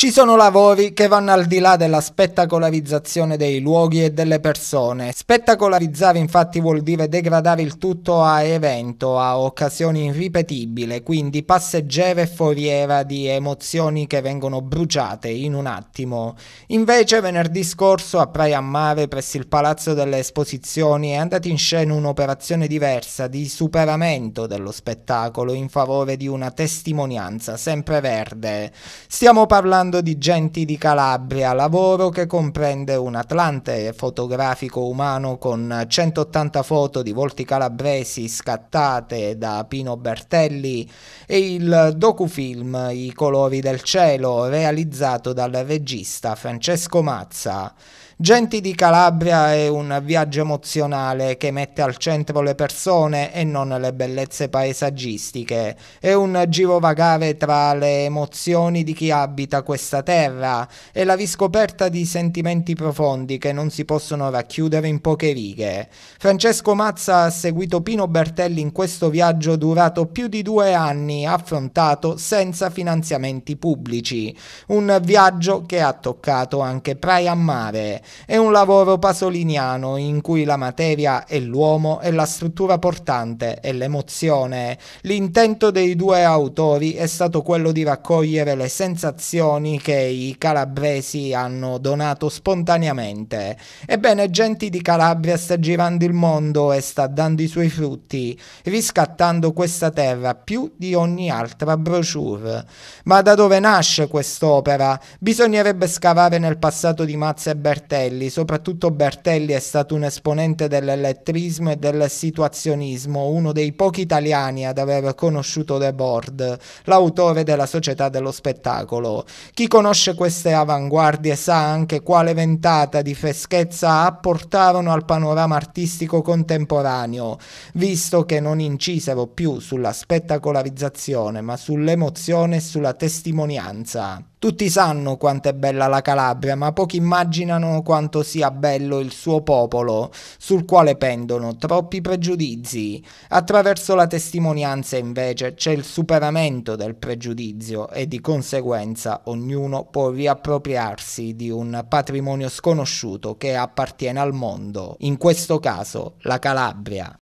Ci sono lavori che vanno al di là della spettacolarizzazione dei luoghi e delle persone. Spettacolarizzare infatti vuol dire degradare il tutto a evento, a occasioni irripetibili, quindi passeggera e foriera di emozioni che vengono bruciate in un attimo. Invece venerdì scorso a Praia a Mare, presso il Palazzo delle Esposizioni, è andata in scena un'operazione diversa di superamento dello spettacolo in favore di una testimonianza sempre verde. Stiamo parlando parlando di Genti di Calabria, lavoro che comprende un atlante fotografico umano con 180 foto di volti calabresi scattate da Pino Bertelli e il docufilm I colori del cielo realizzato dal regista Francesco Mazza. Genti di Calabria è un viaggio emozionale che mette al centro le persone e non le bellezze paesaggistiche. È un girovagare tra le emozioni di chi abita questa questa terra è la riscoperta di sentimenti profondi che non si possono racchiudere in poche righe. Francesco Mazza ha seguito Pino Bertelli in questo viaggio durato più di due anni, affrontato senza finanziamenti pubblici. Un viaggio che ha toccato anche Praia Mare. È un lavoro pasoliniano in cui la materia è l'uomo e la struttura portante è l'emozione. L'intento dei due autori è stato quello di raccogliere le sensazioni milioni che i calabresi hanno donato spontaneamente. Ebbene, Genti di Calabria sta girando il mondo e sta dando i suoi frutti, riscattando questa terra più di ogni altra brochure. Ma da dove nasce quest'opera? Bisognerebbe scavare nel passato di Mazza e Bertelli, soprattutto Bertelli è stato un esponente dell'elettrismo e del situazionismo, uno dei pochi italiani ad aver conosciuto De Bord, l'autore della Società dello Spettacolo. Chi conosce queste avanguardie sa anche quale ventata di freschezza apportarono al panorama artistico contemporaneo, visto che non incisero più sulla spettacolarizzazione ma sull'emozione e sulla testimonianza. Tutti sanno quanto è bella la Calabria, ma pochi immaginano quanto sia bello il suo popolo, sul quale pendono troppi pregiudizi. Attraverso la testimonianza, invece, c'è il superamento del pregiudizio e di conseguenza ognuno può riappropriarsi di un patrimonio sconosciuto che appartiene al mondo, in questo caso la Calabria.